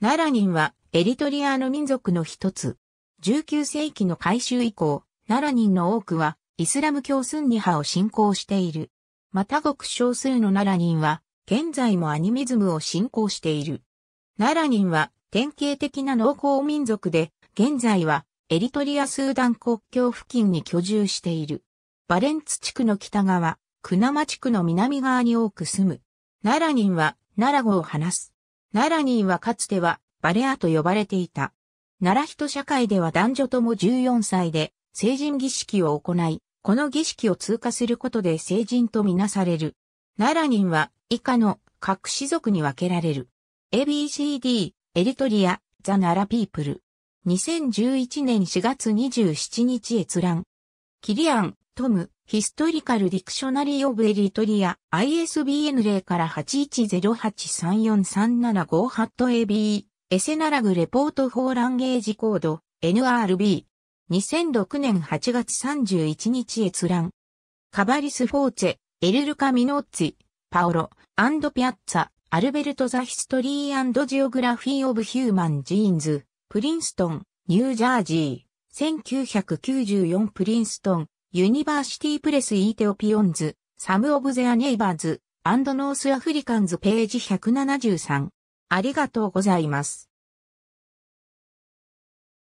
奈良人はエリトリアの民族の一つ。19世紀の改修以降、奈良人の多くはイスラム教スンニ派を信仰している。またごく少数の奈良人は現在もアニミズムを信仰している。奈良人は典型的な農耕民族で、現在はエリトリアスーダン国境付近に居住している。バレンツ地区の北側、クナマ地区の南側に多く住む。奈良人は奈良語を話す。ナラニーはかつてはバレアと呼ばれていた。奈良人社会では男女とも14歳で成人儀式を行い、この儀式を通過することで成人とみなされる。奈良人は以下の各種族に分けられる。ABCD、エリトリア、ザ・ナラ・ピープル。2011年4月27日閲覧。キリアン、トム、ヒストリカルディクショナリーオブエリトリア、ISBN 0から8108343758ハット AB、エセナラグレポートフォーランゲージコード、NRB。2006年8月31日閲覧。カバリス・フォーチェ、エルルカ・ミノッツィ、パオロ、アンド・ピアッツァ、アルベルト・ザ・ヒストリー・アンド・ジオグラフィー・オブ・ヒューマン・ジーンズ、プリンストン、ニュージャージー、1994プリンストン、ユニバーシティプレスイーテオピオンズ、サムオブゼアネイバーズ、アンドノースアフリカンズページ173。ありがとうございます。